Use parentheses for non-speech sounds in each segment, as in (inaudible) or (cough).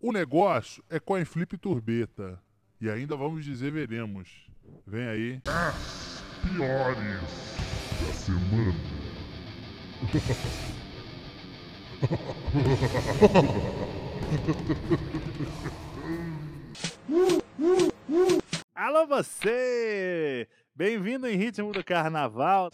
O negócio é com a Flip Turbeta. E ainda vamos dizer veremos. Vem aí. As piores da semana. Alô você! Bem-vindo em ritmo do carnaval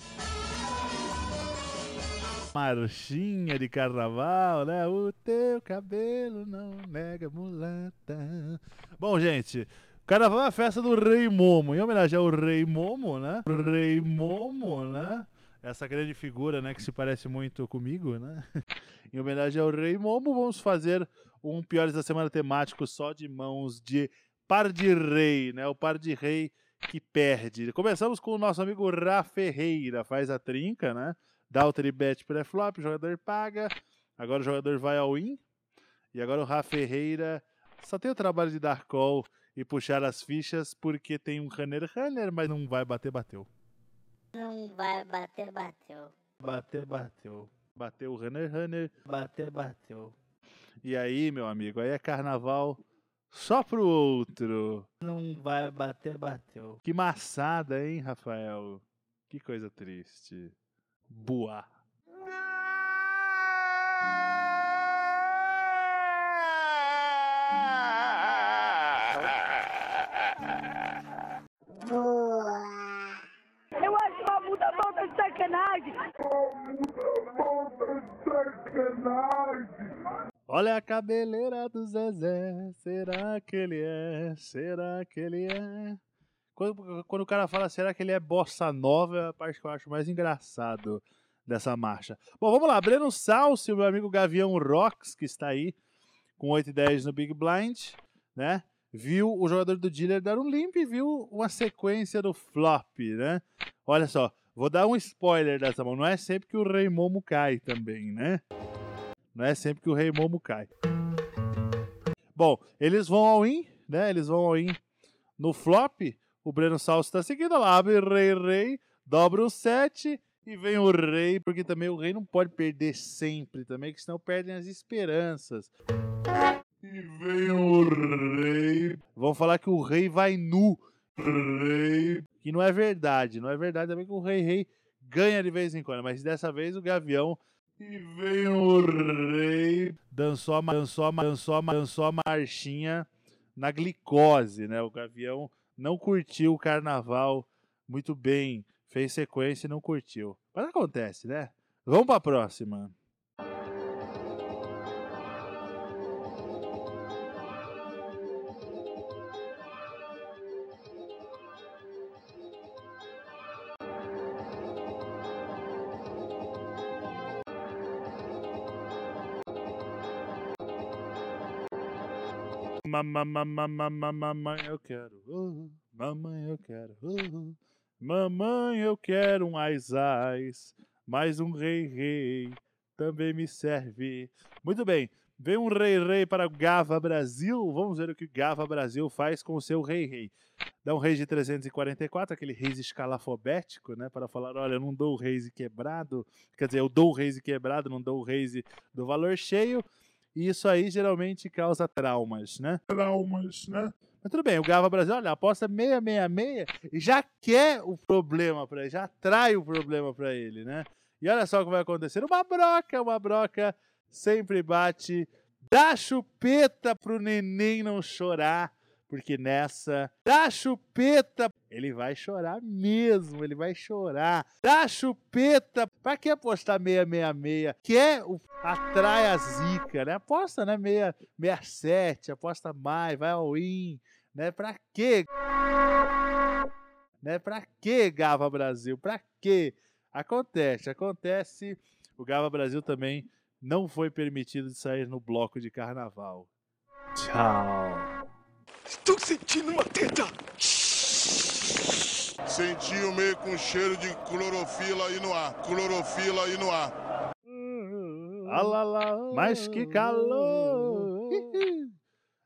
marchinha de carnaval, né? O teu cabelo não nega mulata. Bom, gente, carnaval é a festa do Rei Momo. Em homenagem ao Rei Momo, né? Rei Momo, né? Essa grande figura, né, que se parece muito comigo, né? (laughs) em homenagem ao Rei Momo, vamos fazer um Piores da Semana temático só de mãos de par de rei, né? O par de rei que perde. Começamos com o nosso amigo Ra Ferreira, faz a trinca, né? dá o tribet pré-flop, o jogador paga, agora o jogador vai ao in, e agora o Rafa Ferreira só tem o trabalho de dar call e puxar as fichas, porque tem um runner runner, mas não vai bater, bateu. Não vai bater, bateu. Bateu bateu. Bateu o runner runner, Bateu bateu. E aí, meu amigo, aí é carnaval só pro outro. Não vai bater, bateu. Que maçada, hein, Rafael? Que coisa triste boa. Boa. Eu acho uma puta falta de sacanagem. Falta de sacanagem. Olha a cabeleira do Zezé. Será que ele é? Será que ele é? Quando, quando o cara fala, será que ele é bossa nova? É a parte que eu acho mais engraçado dessa marcha. Bom, vamos lá. Breno Salcio, meu amigo Gavião Rocks, que está aí com 8 e 10 no Big Blind, né? Viu o jogador do dealer dar um limp e viu uma sequência do flop, né? Olha só, vou dar um spoiler dessa mão. Não é sempre que o Rei Momo cai também, né? Não é sempre que o Rei Momo cai. Bom, eles vão ao in, né? Eles vão ao in no flop. O Breno Salso está seguindo lá. Abre rei, rei. Dobra o 7 e vem o rei, porque também o rei não pode perder sempre também, que senão perdem as esperanças. E vem o rei. Vão falar que o rei vai nu. Rei. Que não é verdade. Não é verdade também que o rei rei ganha de vez em quando. Mas dessa vez o Gavião. E vem o rei. Dançou, dançou, dançou, dançou a marchinha na glicose, né? O Gavião não curtiu o carnaval muito bem, fez sequência e não curtiu. Mas acontece, né? Vamos para a próxima. Mamãe, eu quero. Uh, mamãe, eu quero. Uh, mamãe, eu quero um ais-ais. Mais um rei-rei. Também me serve. Muito bem. Vem um rei-rei para Gava Brasil. Vamos ver o que Gava Brasil faz com o seu rei-rei. Dá um rei de 344, aquele rei escalafobético, né? Para falar, olha, eu não dou o rei quebrado. Quer dizer, eu dou o rei quebrado, não dou o do valor cheio. E isso aí geralmente causa traumas, né? Traumas, né? Mas tudo bem, o Gava Brasil, olha, aposta 666 e já quer o problema para ele, já atrai o problema para ele, né? E olha só o que vai acontecer. Uma broca, uma broca sempre bate. Dá chupeta pro neném não chorar, porque nessa. Dá chupeta ele vai chorar mesmo, ele vai chorar. Dá chupeta. Pra que apostar 666? Que é o atrai a zica, né? Aposta, né? 667, aposta mais, vai ao in, né? Pra quê? Né? Pra quê, Gava Brasil? Pra quê? Acontece, acontece. O Gava Brasil também não foi permitido de sair no bloco de carnaval. Tchau. Estou sentindo uma teta. Sentiu meio com cheiro de clorofila aí no ar. Clorofila aí no ar. Alala, ah, mas que calor! (laughs)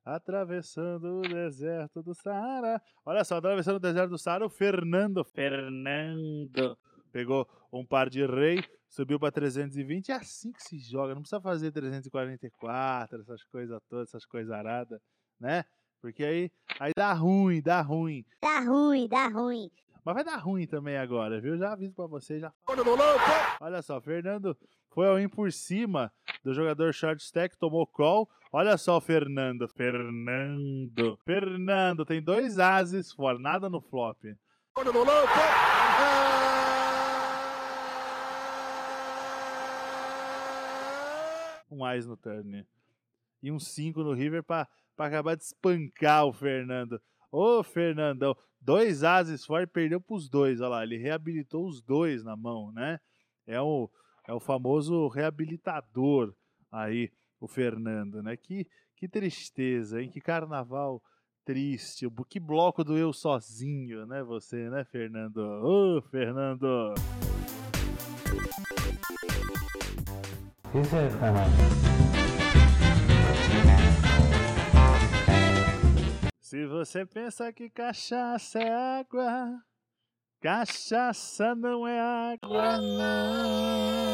atravessando o deserto do Saara. Olha só, atravessando o deserto do Saara, o Fernando. Fernando. Pegou um par de rei, subiu para 320. É assim que se joga, não precisa fazer 344, essas coisas todas, essas coisas aradas, né? Porque aí, aí dá ruim, dá ruim. Dá ruim, dá ruim. Mas vai dar ruim também agora, viu? Já aviso para você, já. Olha só, Fernando foi ao in por cima do jogador short stack, tomou call. Olha só, Fernando. Fernando. Fernando tem dois ases fora, nada no flop. Um as no turn e um 5 no River para acabar de espancar o Fernando. Ô, Fernandão, dois ases fora e perdeu para os dois. Olha lá, ele reabilitou os dois na mão, né? É o, é o famoso reabilitador aí, o Fernando, né? Que, que tristeza, hein? Que carnaval triste. Que bloco do eu sozinho, né? Você, né, Fernando? Ô, Fernando! Isso é, você pensa que cachaça é água, cachaça não é água, não.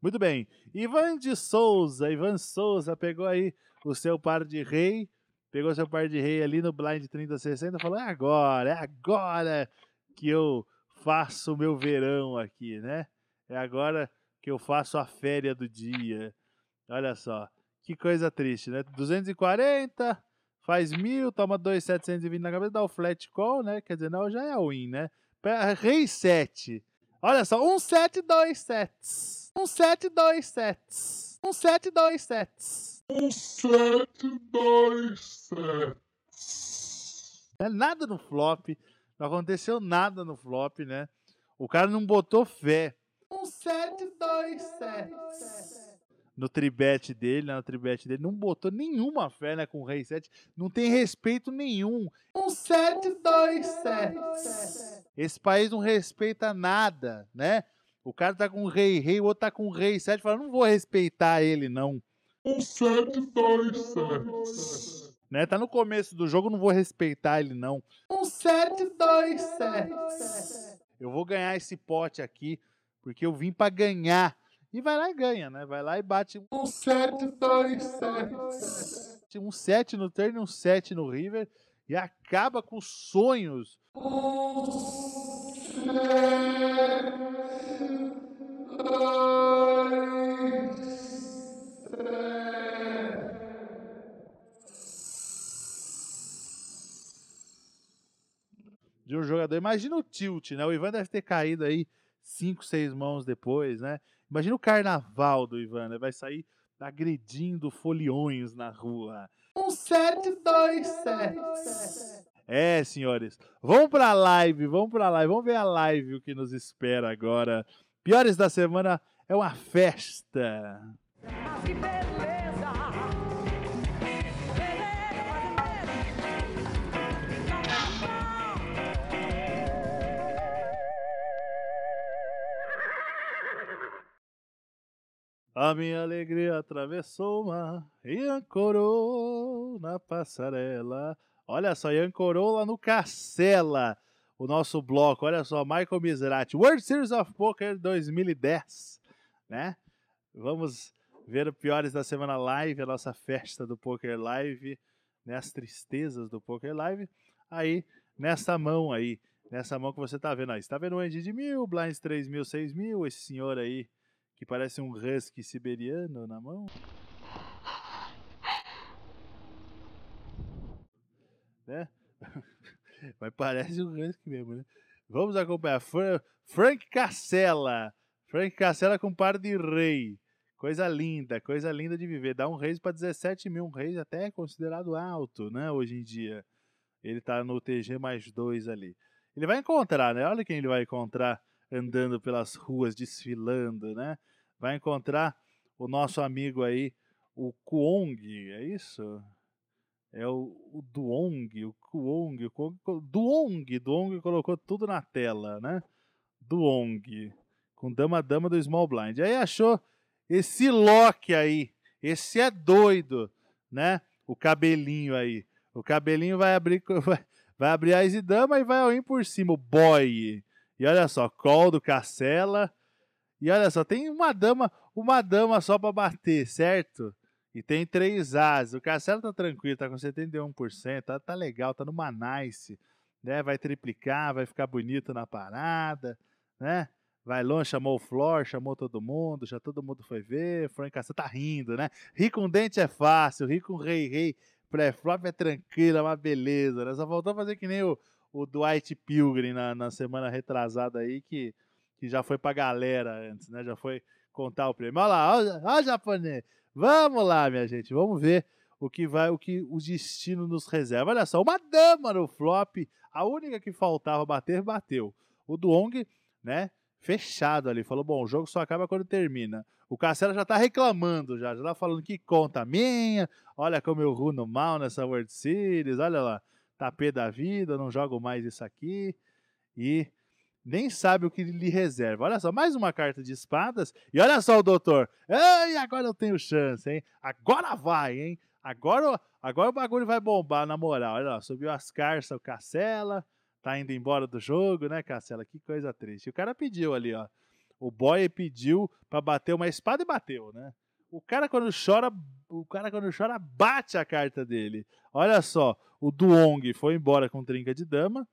Muito bem. Ivan de Souza, Ivan Souza pegou aí o seu par de rei, pegou seu par de rei ali no Blind 3060 e falou: é agora, é agora que eu faço o meu verão aqui, né? É agora que eu faço a féria do dia. Olha só. Que coisa triste, né? 240, faz mil, toma 2,720 na cabeça, dá o flat call, né? Quer dizer, não, já é win, né? Rei 7. Olha só, 1, 7, 2 sets. 1, 7, 2 sets. 1, 7, sets. sets. É, nada no flop. Não aconteceu nada no flop, né? O cara não botou fé. 1727. 7, no tribete dele, na né, tribete dele, não botou nenhuma fé né, com o Rei 7, não tem respeito nenhum. Um 7, 2, 7. Esse país não respeita nada, né? O cara tá com o Rei Rei, o outro tá com o Rei 7, fala, não vou respeitar ele, não. Um 7, 2, 7. Né? Tá no começo do jogo, não vou respeitar ele, não. Um 7, 2, 7. Eu vou ganhar esse pote aqui, porque eu vim para ganhar e vai lá e ganha, né? Vai lá e bate um 7, 2, 7. Um 7 no turno, um 7 no River e acaba com sonhos. De um jogador. Imagina o tilt, né? O Ivan deve ter caído aí cinco, seis mãos depois, né? Imagina o carnaval do Ivan, Ele Vai sair agredindo foliões na rua. 1727. Um é, senhores. Vamos pra live, vamos pra live. Vamos ver a live, o que nos espera agora. Piores da semana é uma festa. A minha alegria atravessou uma e ancorou na passarela. Olha só, e ancorou lá no Cacela, o nosso bloco. Olha só, Michael Miserati, World Series of Poker 2010, né? Vamos ver o Piores da Semana Live, a nossa festa do Poker Live, né? As tristezas do Poker Live. Aí, nessa mão aí, nessa mão que você tá vendo aí. Você tá vendo o Andy de mil, Blinds 3 mil, 6 mil, esse senhor aí que parece um husky siberiano na mão. Né? (laughs) Mas parece um husky mesmo, né? Vamos acompanhar Fra Frank Cassella. Frank Cassella com par de rei. Coisa linda, coisa linda de viver. Dá um raise para 17 mil, um raise até é considerado alto, né? Hoje em dia. Ele tá no TG mais dois ali. Ele vai encontrar, né? Olha quem ele vai encontrar andando pelas ruas, desfilando, né? Vai encontrar o nosso amigo aí, o Kuong, é isso? É o, o Duong, o Kuong, o Kuong, Duong, Duong colocou tudo na tela, né? Duong, com Dama Dama do Small Blind. Aí achou esse Loki aí, esse é doido, né? O cabelinho aí. O cabelinho vai abrir, (laughs) vai, vai abrir a Isidama e vai ao in por cima, o boy. E olha só, call do Castela. E olha só, tem uma dama, uma dama só para bater, certo? E tem três as. O Castelo tá tranquilo, tá com 71%, tá, tá legal, tá numa nice, né? Vai triplicar, vai ficar bonito na parada, né? Vai longe, chamou o Flor, chamou todo mundo, já todo mundo foi ver, em Castelo tá rindo, né? Rir com dente é fácil, rir com rei, rei, pré-flop é tranquilo, é uma beleza, né? Só faltou fazer que nem o, o Dwight Pilgrim na, na semana retrasada aí, que, que já foi pra galera antes, né? Já foi contar o prêmio. Olha lá, olha, o japonês. Vamos lá, minha gente, vamos ver o que vai, o que o destino nos reserva. Olha só, uma dama no flop, a única que faltava bater, bateu. O Duong, né, fechado ali, falou: "Bom, o jogo só acaba quando termina". O Cacela já tá reclamando já, já tá falando que conta minha. Olha como eu rumo mal nessa World Series, olha lá tá pé da vida, não jogo mais isso aqui e nem sabe o que lhe reserva. Olha só, mais uma carta de espadas e olha só o doutor. Ei, agora eu tenho chance, hein? Agora vai, hein? Agora, agora o bagulho vai bombar na moral. Olha lá, subiu as carças, o Cacela tá indo embora do jogo, né, Cacela? Que coisa triste. O cara pediu ali, ó. O boy pediu para bater uma espada e bateu, né? O cara quando chora, o cara quando chora bate a carta dele. Olha só, o Duong foi embora com trinca de dama,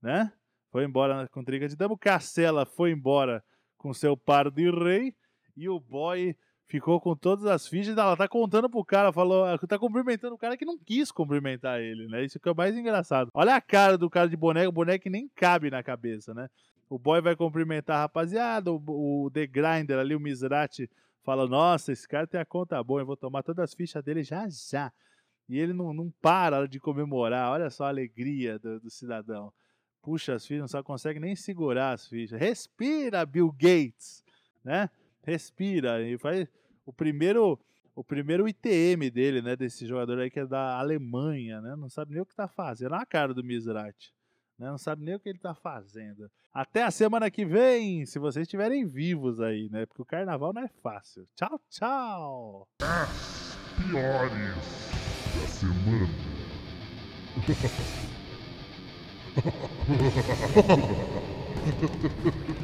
né? Foi embora com trinca de dama. O Cacela foi embora com seu par de rei e o boy ficou com todas as fichas. Ela tá contando pro cara, falou, tá cumprimentando o cara que não quis cumprimentar ele, né? Isso que é o mais engraçado. Olha a cara do cara de boneco, o boneco nem cabe na cabeça, né? O boy vai cumprimentar a rapaziada, o, o The Grinder ali, o Misrati fala: Nossa, esse cara tem a conta boa, eu vou tomar todas as fichas dele já já. E ele não, não para de comemorar, olha só a alegria do, do cidadão. Puxa as fichas, não só consegue nem segurar as fichas. Respira, Bill Gates, né? Respira. E faz o primeiro o primeiro ITM dele, né? Desse jogador aí que é da Alemanha, né? Não sabe nem o que tá fazendo. Olha a cara do Misrati né? Não sabe nem o que ele tá fazendo. Até a semana que vem, se vocês estiverem vivos aí, né? Porque o carnaval não é fácil. Tchau, tchau! As piores da semana. (laughs)